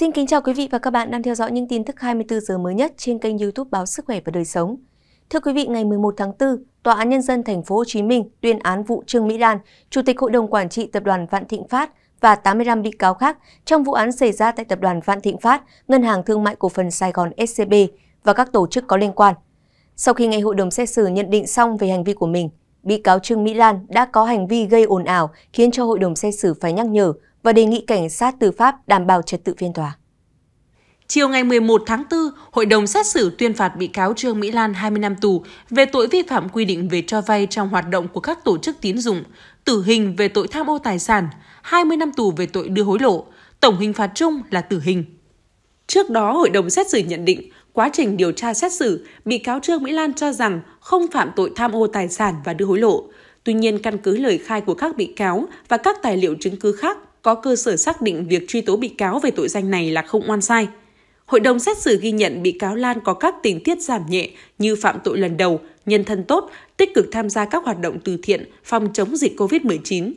Xin kính chào quý vị và các bạn đang theo dõi những tin tức 24 giờ mới nhất trên kênh YouTube báo Sức khỏe và đời sống. Thưa quý vị, ngày 11 tháng 4, Tòa án nhân dân thành phố Hồ Chí Minh tuyên án vụ Trương Mỹ Lan, chủ tịch hội đồng quản trị tập đoàn Vạn Thịnh Phát và 85 bị cáo khác trong vụ án xảy ra tại tập đoàn Vạn Thịnh Phát, Ngân hàng Thương mại Cổ phần Sài Gòn SCB và các tổ chức có liên quan. Sau khi ngày hội đồng xét xử nhận định xong về hành vi của mình, bị cáo Trương Mỹ Lan đã có hành vi gây ồn ào khiến cho hội đồng xét xử phải nhắc nhở và đề nghị cảnh sát tư pháp đảm bảo trật tự phiên tòa. Chiều ngày 11 tháng 4, Hội đồng xét xử tuyên phạt bị cáo Trương Mỹ Lan 20 năm tù về tội vi phạm quy định về cho vay trong hoạt động của các tổ chức tín dụng, tử hình về tội tham ô tài sản, 20 năm tù về tội đưa hối lộ, tổng hình phạt chung là tử hình. Trước đó, Hội đồng xét xử nhận định, quá trình điều tra xét xử, bị cáo Trương Mỹ Lan cho rằng không phạm tội tham ô tài sản và đưa hối lộ. Tuy nhiên, căn cứ lời khai của các bị cáo và các tài liệu chứng cứ khác, có cơ sở xác định việc truy tố bị cáo về tội danh này là không oan sai. Hội đồng xét xử ghi nhận bị cáo Lan có các tình tiết giảm nhẹ như phạm tội lần đầu, nhân thân tốt, tích cực tham gia các hoạt động từ thiện, phòng chống dịch COVID-19.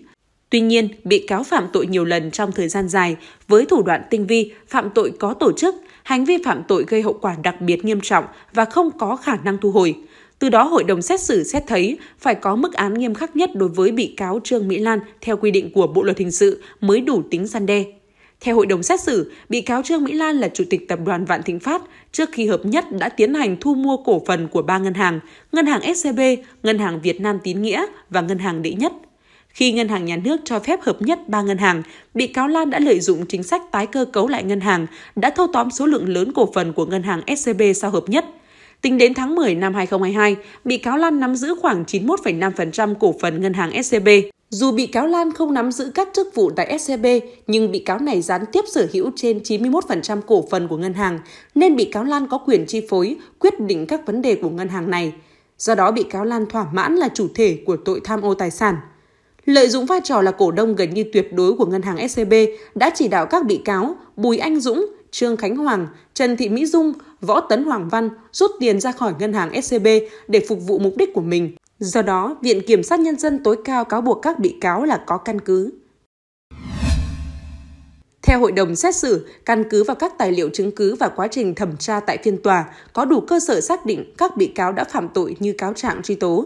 Tuy nhiên, bị cáo phạm tội nhiều lần trong thời gian dài với thủ đoạn tinh vi, phạm tội có tổ chức, hành vi phạm tội gây hậu quả đặc biệt nghiêm trọng và không có khả năng thu hồi – từ đó hội đồng xét xử xét thấy phải có mức án nghiêm khắc nhất đối với bị cáo Trương Mỹ Lan theo quy định của Bộ luật hình sự mới đủ tính gian đe. Theo hội đồng xét xử, bị cáo Trương Mỹ Lan là chủ tịch tập đoàn Vạn Thịnh Phát, trước khi hợp nhất đã tiến hành thu mua cổ phần của ba ngân hàng, ngân hàng SCB, ngân hàng Việt Nam Tín Nghĩa và ngân hàng Đệ Nhất. Khi ngân hàng nhà nước cho phép hợp nhất ba ngân hàng, bị cáo Lan đã lợi dụng chính sách tái cơ cấu lại ngân hàng, đã thâu tóm số lượng lớn cổ phần của ngân hàng SCB sau hợp nhất – Tính đến tháng 10 năm 2022, bị cáo Lan nắm giữ khoảng 91,5% cổ phần ngân hàng SCB. E Dù bị cáo Lan không nắm giữ các chức vụ tại SCB, e nhưng bị cáo này gián tiếp sở hữu trên 91% cổ phần của ngân hàng, nên bị cáo Lan có quyền chi phối, quyết định các vấn đề của ngân hàng này. Do đó, bị cáo Lan thỏa mãn là chủ thể của tội tham ô tài sản. Lợi dụng vai trò là cổ đông gần như tuyệt đối của ngân hàng SCB e đã chỉ đạo các bị cáo Bùi Anh Dũng, Trương Khánh Hoàng, Trần Thị Mỹ Dung, Võ Tấn Hoàng Văn rút tiền ra khỏi ngân hàng SCB để phục vụ mục đích của mình. Do đó, Viện Kiểm sát Nhân dân tối cao cáo buộc các bị cáo là có căn cứ. Theo hội đồng xét xử, căn cứ vào các tài liệu chứng cứ và quá trình thẩm tra tại phiên tòa, có đủ cơ sở xác định các bị cáo đã phạm tội như cáo trạng truy tố.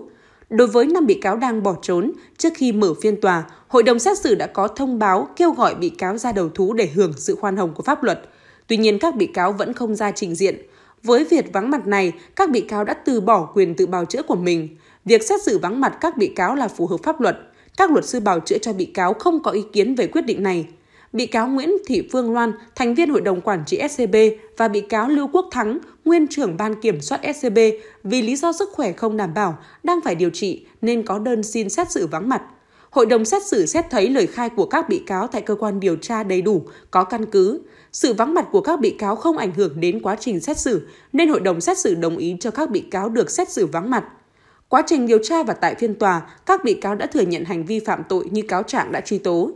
Đối với 5 bị cáo đang bỏ trốn, trước khi mở phiên tòa, hội đồng xét xử đã có thông báo kêu gọi bị cáo ra đầu thú để hưởng sự khoan hồng của pháp luật – Tuy nhiên các bị cáo vẫn không ra trình diện. Với việc vắng mặt này, các bị cáo đã từ bỏ quyền tự bào chữa của mình. Việc xét xử vắng mặt các bị cáo là phù hợp pháp luật. Các luật sư bào chữa cho bị cáo không có ý kiến về quyết định này. Bị cáo Nguyễn Thị Phương Loan, thành viên Hội đồng Quản trị SCB và bị cáo Lưu Quốc Thắng, nguyên trưởng Ban Kiểm soát SCB vì lý do sức khỏe không đảm bảo, đang phải điều trị nên có đơn xin xét xử vắng mặt. Hội đồng xét xử xét thấy lời khai của các bị cáo tại cơ quan điều tra đầy đủ, có căn cứ. Sự vắng mặt của các bị cáo không ảnh hưởng đến quá trình xét xử, nên hội đồng xét xử đồng ý cho các bị cáo được xét xử vắng mặt. Quá trình điều tra và tại phiên tòa, các bị cáo đã thừa nhận hành vi phạm tội như cáo trạng đã truy tố.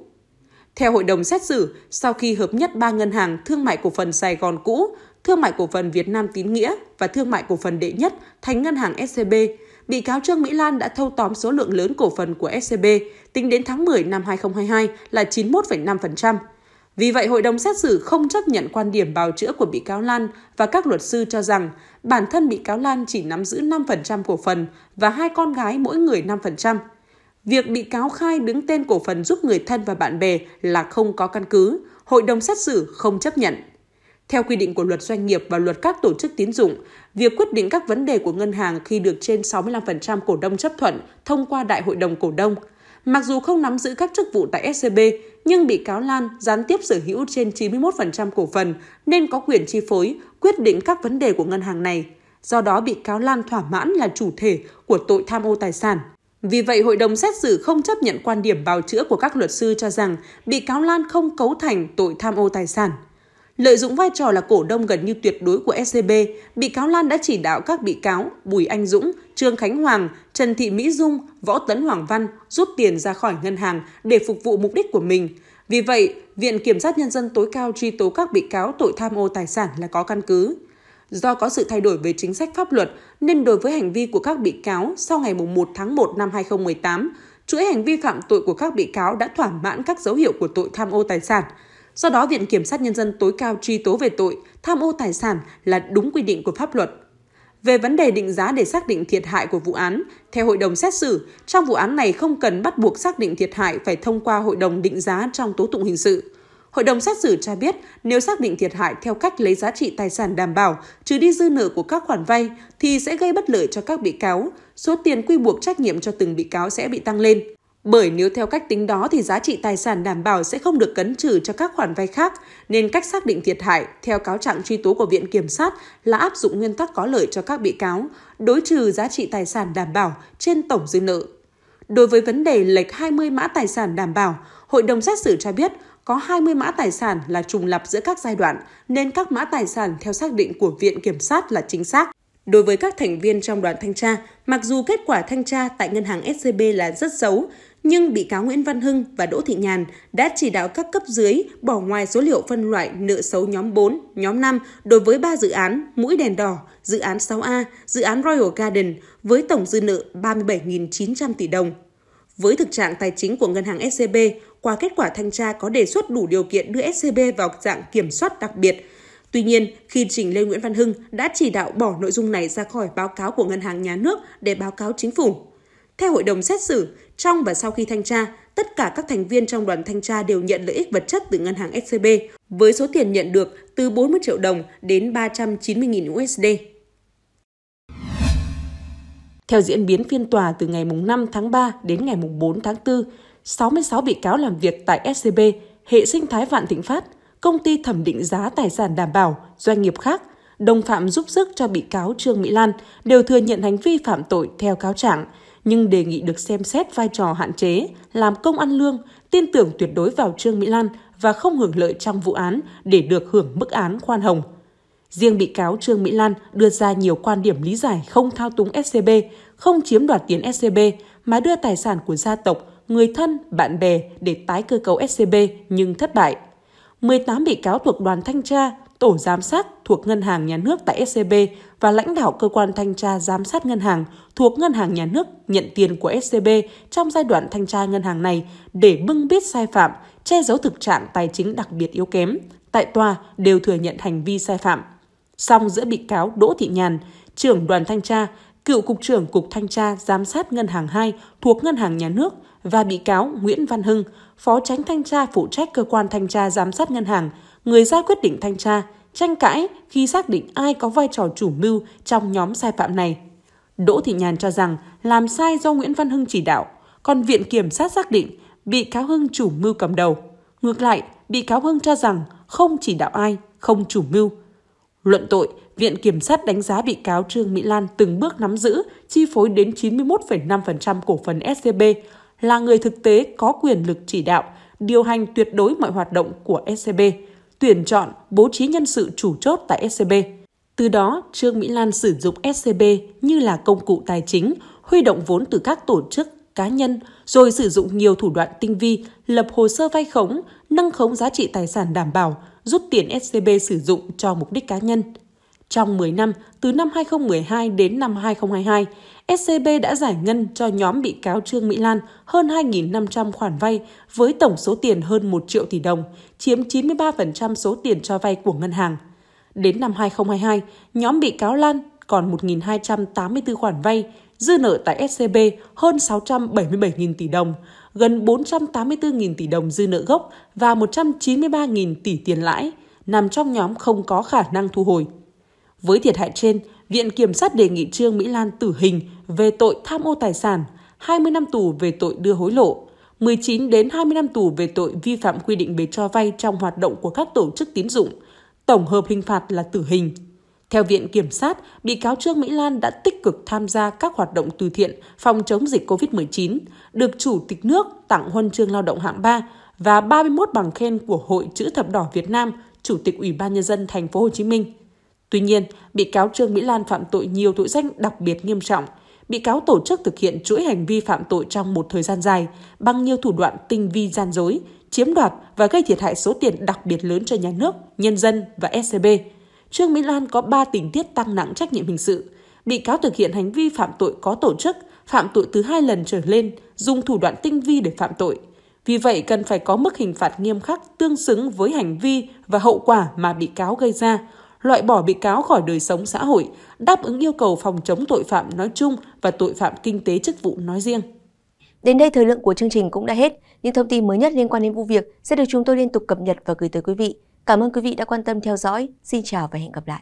Theo hội đồng xét xử, sau khi hợp nhất ba ngân hàng thương mại cổ phần Sài Gòn cũ, thương mại cổ phần Việt Nam Tín Nghĩa và thương mại cổ phần Đệ Nhất thành ngân hàng SCB, bị cáo Trương Mỹ Lan đã thâu tóm số lượng lớn cổ phần của SCB, tính đến tháng 10 năm 2022 là 91,5%. Vì vậy, hội đồng xét xử không chấp nhận quan điểm bào chữa của bị cáo Lan và các luật sư cho rằng bản thân bị cáo Lan chỉ nắm giữ 5% cổ phần và hai con gái mỗi người 5%. Việc bị cáo khai đứng tên cổ phần giúp người thân và bạn bè là không có căn cứ, hội đồng xét xử không chấp nhận. Theo quy định của luật doanh nghiệp và luật các tổ chức tín dụng, việc quyết định các vấn đề của ngân hàng khi được trên 65% cổ đông chấp thuận thông qua đại hội đồng cổ đông. Mặc dù không nắm giữ các chức vụ tại SCB, e nhưng bị cáo Lan gián tiếp sở hữu trên 91% cổ phần nên có quyền chi phối, quyết định các vấn đề của ngân hàng này. Do đó bị cáo Lan thỏa mãn là chủ thể của tội tham ô tài sản. Vì vậy, hội đồng xét xử không chấp nhận quan điểm bào chữa của các luật sư cho rằng bị cáo Lan không cấu thành tội tham ô tài sản. Lợi dụng vai trò là cổ đông gần như tuyệt đối của SCB, bị cáo Lan đã chỉ đạo các bị cáo Bùi Anh Dũng, Trương Khánh Hoàng, Trần Thị Mỹ Dung, Võ Tấn Hoàng Văn rút tiền ra khỏi ngân hàng để phục vụ mục đích của mình. Vì vậy, Viện Kiểm sát Nhân dân tối cao truy tố các bị cáo tội tham ô tài sản là có căn cứ. Do có sự thay đổi về chính sách pháp luật, nên đối với hành vi của các bị cáo sau ngày 1 tháng 1 năm 2018, chuỗi hành vi phạm tội của các bị cáo đã thỏa mãn các dấu hiệu của tội tham ô tài sản – Do đó, Viện Kiểm sát Nhân dân tối cao truy tố về tội tham ô tài sản là đúng quy định của pháp luật. Về vấn đề định giá để xác định thiệt hại của vụ án, theo hội đồng xét xử, trong vụ án này không cần bắt buộc xác định thiệt hại phải thông qua hội đồng định giá trong tố tụng hình sự. Hội đồng xét xử cho biết, nếu xác định thiệt hại theo cách lấy giá trị tài sản đảm bảo trừ đi dư nợ của các khoản vay thì sẽ gây bất lợi cho các bị cáo, số tiền quy buộc trách nhiệm cho từng bị cáo sẽ bị tăng lên. Bởi nếu theo cách tính đó thì giá trị tài sản đảm bảo sẽ không được cấn trừ cho các khoản vay khác, nên cách xác định thiệt hại theo cáo trạng truy tố của Viện Kiểm sát là áp dụng nguyên tắc có lợi cho các bị cáo, đối trừ giá trị tài sản đảm bảo trên tổng dư nợ. Đối với vấn đề lệch 20 mã tài sản đảm bảo, Hội đồng xét xử cho biết có 20 mã tài sản là trùng lập giữa các giai đoạn, nên các mã tài sản theo xác định của Viện Kiểm sát là chính xác. Đối với các thành viên trong đoàn thanh tra, mặc dù kết quả thanh tra tại ngân hàng SCB là rất xấu, nhưng bị cáo Nguyễn Văn Hưng và Đỗ Thị Nhàn đã chỉ đạo các cấp dưới bỏ ngoài số liệu phân loại nợ xấu nhóm 4, nhóm 5 đối với 3 dự án Mũi Đèn Đỏ, dự án 6A, dự án Royal Garden với tổng dư nợ 37.900 tỷ đồng. Với thực trạng tài chính của ngân hàng SCB, e qua kết quả thanh tra có đề xuất đủ điều kiện đưa SCB e vào dạng kiểm soát đặc biệt. Tuy nhiên, khi trình lên Nguyễn Văn Hưng đã chỉ đạo bỏ nội dung này ra khỏi báo cáo của ngân hàng nhà nước để báo cáo chính phủ. Theo hội đồng xét xử, trong và sau khi thanh tra, tất cả các thành viên trong đoàn thanh tra đều nhận lợi ích vật chất từ ngân hàng SCB với số tiền nhận được từ 40 triệu đồng đến 390.000 USD. Theo diễn biến phiên tòa từ ngày 5 tháng 3 đến ngày 4 tháng 4, 66 bị cáo làm việc tại SCB, hệ sinh thái Vạn Thịnh Phát, công ty thẩm định giá tài sản đảm bảo, doanh nghiệp khác, đồng phạm giúp sức cho bị cáo Trương Mỹ Lan đều thừa nhận hành vi phạm tội theo cáo trạng, nhưng đề nghị được xem xét vai trò hạn chế, làm công ăn lương, tin tưởng tuyệt đối vào Trương Mỹ Lan và không hưởng lợi trong vụ án để được hưởng mức án khoan hồng. Riêng bị cáo Trương Mỹ Lan đưa ra nhiều quan điểm lý giải không thao túng SCB, không chiếm đoạt tiền SCB mà đưa tài sản của gia tộc, người thân, bạn bè để tái cơ cấu SCB nhưng thất bại. 18 bị cáo thuộc đoàn thanh tra tổ giám sát thuộc Ngân hàng Nhà nước tại SCB và lãnh đạo cơ quan thanh tra giám sát ngân hàng thuộc Ngân hàng Nhà nước nhận tiền của SCB trong giai đoạn thanh tra ngân hàng này để bưng biết sai phạm, che giấu thực trạng tài chính đặc biệt yếu kém, tại tòa đều thừa nhận hành vi sai phạm. Song giữa bị cáo Đỗ Thị Nhàn, trưởng đoàn thanh tra, cựu cục trưởng Cục Thanh tra Giám sát Ngân hàng 2 thuộc Ngân hàng Nhà nước và bị cáo Nguyễn Văn Hưng, phó tránh thanh tra phụ trách cơ quan thanh tra giám sát ngân hàng, người ra quyết định thanh tra, tranh cãi khi xác định ai có vai trò chủ mưu trong nhóm sai phạm này. Đỗ Thị Nhàn cho rằng làm sai do Nguyễn Văn Hưng chỉ đạo, còn Viện Kiểm sát xác định bị cáo Hưng chủ mưu cầm đầu. Ngược lại, bị cáo Hưng cho rằng không chỉ đạo ai, không chủ mưu. Luận tội, Viện Kiểm sát đánh giá bị cáo Trương Mỹ Lan từng bước nắm giữ, chi phối đến 91,5% cổ phần SCB, là người thực tế có quyền lực chỉ đạo, điều hành tuyệt đối mọi hoạt động của SCB tuyển chọn, bố trí nhân sự chủ chốt tại SCB. Từ đó, Trương Mỹ Lan sử dụng SCB như là công cụ tài chính, huy động vốn từ các tổ chức, cá nhân, rồi sử dụng nhiều thủ đoạn tinh vi, lập hồ sơ vay khống, nâng khống giá trị tài sản đảm bảo, rút tiền SCB sử dụng cho mục đích cá nhân. Trong 10 năm, từ năm 2012 đến năm 2022, SCB đã giải ngân cho nhóm bị cáo Trương Mỹ Lan hơn 2.500 khoản vay với tổng số tiền hơn 1 triệu tỷ đồng, chiếm 93% số tiền cho vay của ngân hàng. Đến năm 2022, nhóm bị cáo Lan còn 1.284 khoản vay, dư nợ tại SCB hơn 677.000 tỷ đồng, gần 484.000 tỷ đồng dư nợ gốc và 193.000 tỷ tiền lãi, nằm trong nhóm không có khả năng thu hồi. Với thiệt hại trên, Viện Kiểm sát đề nghị Trương Mỹ Lan tử hình về tội tham ô tài sản, 20 năm tù về tội đưa hối lộ, 19 đến 20 năm tù về tội vi phạm quy định về cho vay trong hoạt động của các tổ chức tín dụng, tổng hợp hình phạt là tử hình. Theo Viện Kiểm sát, bị cáo Trương Mỹ Lan đã tích cực tham gia các hoạt động từ thiện phòng chống dịch COVID-19, được Chủ tịch nước tặng huân chương lao động hạng 3 và 31 bằng khen của Hội Chữ Thập Đỏ Việt Nam, Chủ tịch Ủy ban Nhân dân Thành phố Hồ Chí Minh. Tuy nhiên, bị cáo Trương Mỹ Lan phạm tội nhiều tội danh đặc biệt nghiêm trọng. Bị cáo tổ chức thực hiện chuỗi hành vi phạm tội trong một thời gian dài bằng nhiều thủ đoạn tinh vi gian dối, chiếm đoạt và gây thiệt hại số tiền đặc biệt lớn cho nhà nước, nhân dân và SCB. E Trương Mỹ Lan có 3 tình tiết tăng nặng trách nhiệm hình sự. Bị cáo thực hiện hành vi phạm tội có tổ chức, phạm tội từ hai lần trở lên, dùng thủ đoạn tinh vi để phạm tội. Vì vậy, cần phải có mức hình phạt nghiêm khắc tương xứng với hành vi và hậu quả mà bị cáo gây ra, loại bỏ bị cáo khỏi đời sống xã hội, đáp ứng yêu cầu phòng chống tội phạm nói chung và tội phạm kinh tế chức vụ nói riêng. Đến đây thời lượng của chương trình cũng đã hết. Những thông tin mới nhất liên quan đến vụ việc sẽ được chúng tôi liên tục cập nhật và gửi tới quý vị. Cảm ơn quý vị đã quan tâm theo dõi. Xin chào và hẹn gặp lại.